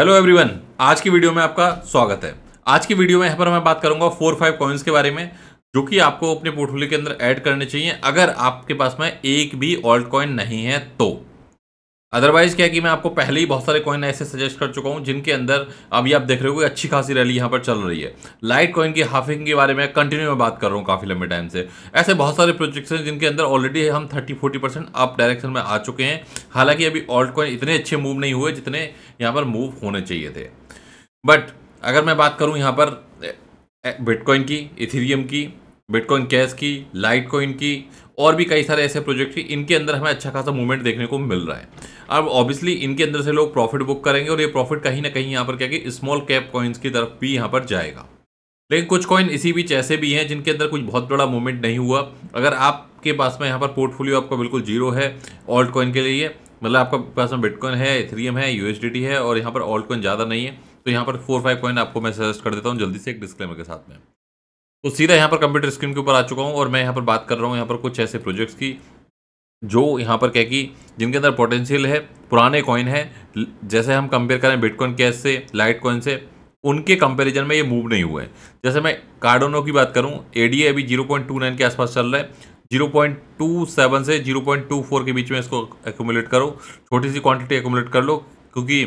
hello everyone आज की video में आपका स्वागत है आज की वीडियो में यहाँ पर मैं बात करूंगा फोर फाइव कॉइन्स के बारे में जो कि आपको अपने पोर्टफोलियो के अंदर ऐड करने चाहिए अगर आपके पास में एक भी ऑल्ट कॉइन नहीं है तो अदरवाइज़ क्या है कि मैं आपको पहले ही बहुत सारे कॉइन ऐसे सजेस्ट कर चुका हूँ जिनके अंदर अभी आप देख रहे हो कि अच्छी खासी रैली यहाँ पर चल रही है लाइट कॉइन की हाफिंग के बारे में कंटिन्यू में बात कर रहा हूँ काफ़ी लंबे टाइम से ऐसे बहुत सारे प्रोजेक्ट्स हैं जिनके अंदर ऑलरेडी हम thirty forty percent up direction में आ चुके हैं हालांकि अभी ऑल्ट कॉइन इतने अच्छे मूव नहीं हुए जितने यहाँ पर मूव होने चाहिए थे बट अगर मैं बात करूँ यहाँ पर बिटकॉइन की इथीरियम की बिटकॉइन कैश की लाइट कॉइन की और भी कई सारे ऐसे प्रोजेक्ट की इनके अंदर हमें अच्छा खासा मूवमेंट देखने को मिल रहा है अब ऑब्वियसली इनके अंदर से लोग प्रॉफिट बुक करेंगे और ये प्रॉफिट कहीं ना कहीं यहाँ पर क्या कि स्मॉल कैप कॉइन्स की तरफ भी यहाँ पर जाएगा लेकिन कुछ कॉइन इसी बीच ऐसे भी हैं जिनके अंदर कुछ बहुत बड़ा मूवमेंट नहीं हुआ अगर आपके पास में यहाँ पर पोर्टफोलियो आपका बिल्कुल जीरो है ऑल्ट कॉइन के लिए मतलब आपका पास में बिटकॉइन है इथेरियम है यूएसडीटी है और यहाँ पर ऑल्ट कॉइन ज़्यादा नहीं है तो यहाँ पर फोर फाइव कॉइन आपको मैं सजेस्ट कर देता हूँ जल्दी से एक डिस्क्लेमर के साथ में तो सीधा यहाँ पर कंप्यूटर स्क्रीन के ऊपर आ चुका हूँ और मैं यहाँ पर बात कर रहा हूँ यहाँ पर कुछ ऐसे प्रोजेक्ट्स की जो यहाँ पर क्या कि जिनके अंदर पोटेंशियल है पुराने कॉइन है जैसे हम कंपेयर करें बिटकॉइन कैश से लाइट कॉइन से उनके कंपैरिजन में ये मूव नहीं हुआ है जैसे मैं कार्डोनो की बात करूँ ए अभी जीरो पॉइंट टू नाइन के आसपास चल रहा है जीरो पॉइंट टू सेवन से जीरो पॉइंट टू फोर के बीच में इसको एकोमुलेट करो छोटी सी क्वांटिटी एकोमुलेट कर लो क्योंकि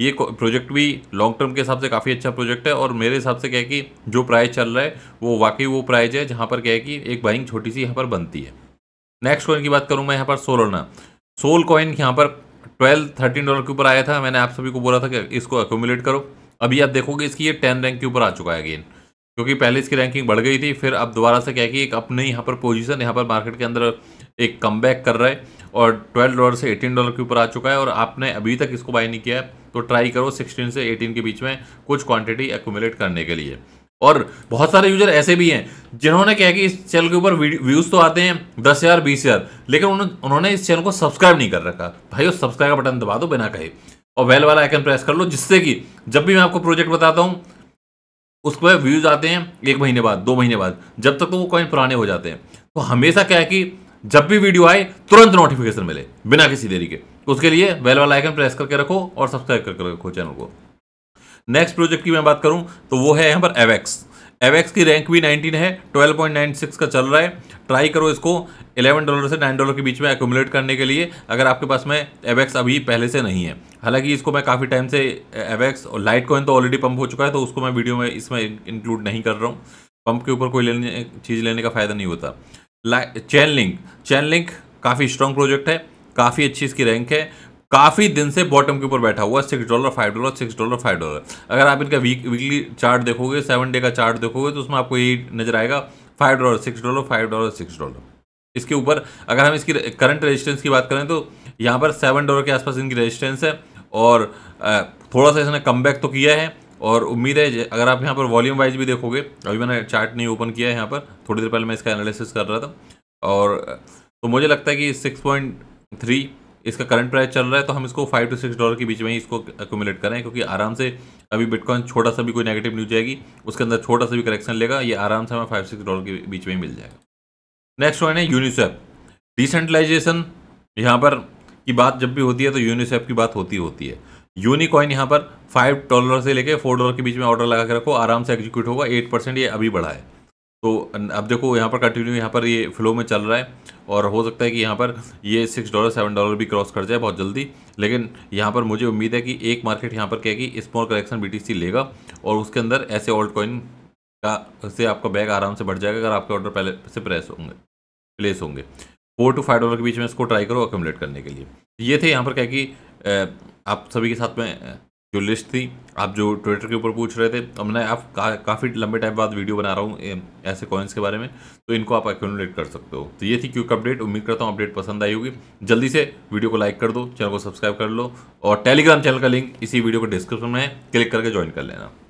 ये प्रोजेक्ट भी लॉन्ग टर्म के हिसाब से काफ़ी अच्छा प्रोजेक्ट है और मेरे हिसाब से क्या है कि जो प्राइस चल रहा है वो वाकई वो प्राइस है जहाँ पर क्या है कि एक बाइंग छोटी सी यहाँ पर बनती है नेक्स्ट कॉइन की बात करूँ मैं यहाँ पर सोलोना सोल कॉइन यहाँ पर ट्वेल्व थर्टीन डॉलर के ऊपर आया था मैंने आप सभी को बोला था कि इसको एकोमुलेट करो अभी आप देखोगे इसकी ये टेन रैंक के ऊपर आ चुका है अगेन क्योंकि पहले इसकी रैंकिंग बढ़ गई थी फिर अब दोबारा से क्या कि एक अपने यहाँ पर पोजीशन यहाँ पर मार्केट के अंदर एक कम कर रहा है और 12 डॉलर से 18 डॉलर के ऊपर आ चुका है और आपने अभी तक इसको बाई नहीं किया है तो ट्राई करो 16 से 18 के बीच में कुछ क्वांटिटी एकोमुलेट करने के लिए और बहुत सारे यूजर ऐसे भी हैं जिन्होंने क्या कि इस चैनल के ऊपर व्यूज़ तो आते हैं दस हज़ार बीस हज़ार लेकिन उन्होंने इस चैनल को सब्सक्राइब नहीं कर रखा भाई सब्सक्राइब का बटन दबा दो बिना कहे और वेल वाला आइकन प्रेस कर लो जिससे कि जब भी मैं आपको प्रोजेक्ट बताता हूँ उसके बाद व्यूज़ आते हैं एक महीने बाद दो महीने बाद जब तक तो वो कॉइन पुराने हो जाते हैं तो हमेशा क्या है कि जब भी वीडियो आए तुरंत नोटिफिकेशन मिले बिना किसी देरी के उसके लिए बेल वाला आइकन प्रेस करके रखो और सब्सक्राइब करके रखो चैनल को नेक्स्ट प्रोजेक्ट की मैं बात करूं तो वो है यहाँ पर एवेक्स एवेक्स की रैंक भी 19 है 12.96 का चल रहा है ट्राई करो इसको 11 डॉलर से 9 डॉलर के बीच में एकोमुलेट करने के लिए अगर आपके पास में एवेक्स अभी पहले से नहीं है हालांकि इसको मैं काफ़ी टाइम से एवेक्स और लाइट कॉइन तो ऑलरेडी पंप हो चुका है तो उसको मैं वीडियो में इसमें इंक्लूड नहीं कर रहा हूँ पंप के ऊपर कोई लेने चीज़ लेने का फ़ायदा नहीं होता चैन लिंक चैन लिंक काफ़ी स्ट्रॉन्ग प्रोजेक्ट है काफ़ी अच्छी इसकी रैंक है काफ़ी दिन से बॉटम के ऊपर बैठा हुआ six dollar five dollar six dollar five dollar अगर आप इनका वीक वीकली चार्ट देखोगे सेवन डे का चार्ट देखोगे तो उसमें आपको यही नजर आएगा five dollar six dollar five dollar six dollar इसके ऊपर अगर हम इसकी करंट रेजिस्टेंस की बात करें तो यहाँ पर सेवन डॉलर के आसपास इनकी रेजिस्टेंस है और थोड़ा सा इसने कम तो किया है और उम्मीद है अगर आप यहाँ पर वॉल्यूम वाइज भी देखोगे अभी मैंने चार्ट नहीं ओपन किया है यहाँ पर थोड़ी देर पहले मैं इसका एनालिसिस कर रहा था और तो मुझे लगता है कि सिक्स पॉइंट थ्री इसका करंट प्राइस चल रहा है तो हम इसको फाइव टू सिक्स डॉलर के बीच में ही इसको अकोमुलेट करें क्योंकि आराम से अभी बिटकॉइन छोटा सा भी कोई नेगेटिव न्यूज जाएगी उसके अंदर छोटा सा भी करेक्शन लेगा ये आराम से हमें फाइव सिक्स डॉलर के बीच में ही मिल जाएगा नेक्स्ट वन है यूनिसेफ डिसेंट्रलाइजेशन यहाँ पर की बात जब भी होती है तो यूनिसेफ की बात होती होती है यूनिकॉइन यहाँ पर फाइव डॉलर से लेकर फोर डॉलर के बीच में ऑर्डर लगा के रखो आराम से एग्जीक्यूट होगा एट परसेंट ये अभी बढ़ा है तो अब देखो यहाँ पर कंटिन्यू यहाँ पर ये फ्लो में चल रहा है और हो सकता है कि यहाँ पर ये सिक्स डॉलर सेवन डॉलर भी क्रॉस कर जाए बहुत जल्दी लेकिन यहाँ पर मुझे उम्मीद है कि एक मार्केट यहाँ पर क्या कि स्मॉल कलेक्शन बीटीसी लेगा और उसके अंदर ऐसे ओल्ड कॉइन का से आपका बैग आराम से बढ़ जाएगा अगर आपके ऑर्डर पहले से प्रेस होंगे प्लेस होंगे फोर टू फाइव डॉलर के बीच में इसको ट्राई करो अकोमलेट करने के लिए ये थे यहाँ पर क्या कि आप सभी के साथ में जो लिस्ट थी आप जो ट्विटर के ऊपर पूछ रहे थे तो मैंने आप का, काफ़ी लंबे टाइम बाद वीडियो बना रहा हूँ ऐसे कॉइन्स के बारे में तो इनको आप एक्यूमुलेट कर सकते हो तो ये थी क्विक अपडेट उम्मीद करता हूँ अपडेट पसंद आई होगी जल्दी से वीडियो को लाइक कर दो चैनल को सब्सक्राइब कर लो और टेलीग्राम चैनल का लिंक इसी वीडियो को डिस्क्रिप्शन में है क्लिक करके ज्वाइन कर लेना